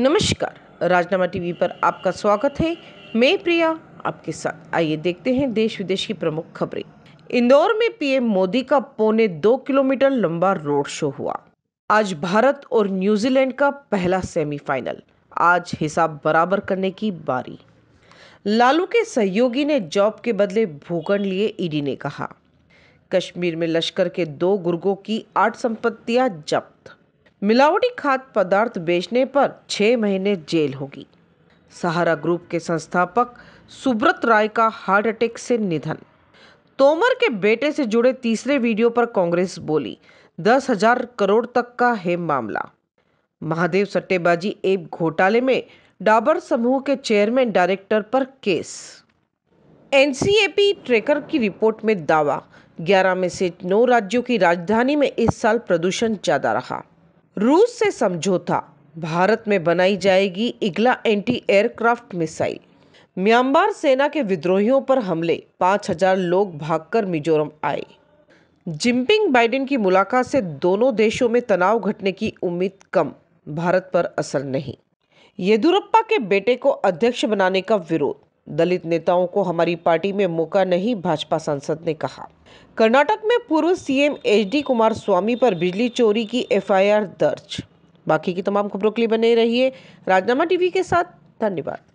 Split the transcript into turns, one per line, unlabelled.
नमस्कार राजनामा टीवी पर आपका स्वागत है मैं प्रिया आपके साथ आइए देखते हैं देश विदेश की प्रमुख खबरें इंदौर में पीएम मोदी का पौने दो किलोमीटर लंबा रोड शो हुआ आज भारत और न्यूजीलैंड का पहला सेमीफाइनल आज हिसाब बराबर करने की बारी लालू के सहयोगी ने जॉब के बदले भूखंड लिए ईडी ने कहा कश्मीर में लश्कर के दो गुर्गों की आठ संपत्तियां जब्त मिलावटी खाद्य पदार्थ बेचने पर छह महीने जेल होगी सहारा ग्रुप के संस्थापक सुब्रत राय का हार्ट अटैक से निधन तोमर के बेटे से जुड़े तीसरे वीडियो पर कांग्रेस बोली दस हजार करोड़ तक का है मामला महादेव सट्टेबाजी एप घोटाले में डाबर समूह के चेयरमैन डायरेक्टर पर केस एनसीएपी ट्रेकर की रिपोर्ट में दावा 11 में से 9 राज्यों की राजधानी में इस साल प्रदूषण ज़्यादा रहा रूस से समझौता भारत में बनाई जाएगी Igla anti aircraft missile Myanmar सेना के विद्रोहियों पर हमले 5000 लोग भागकर मिजोरम आए जिम्पिंग बाइडेन की मुलाकात से दोनों देशों में तनाव घटने की उम्मीद कम भारत पर असर नहीं येदुरप्पा के बेटे को अध्यक्ष बनाने का विरोध दलित नेताओं को हमारी पार्टी में मौका नहीं भाजपा सांसद ने कहा कर्नाटक में पूर्व सीएम एचडी कुमार स्वामी पर बिजली चोरी की एफआईआर दर्ज बाकी की तमाम खबरों के लिए बने रहिए राजनामा टीवी के साथ धन्यवाद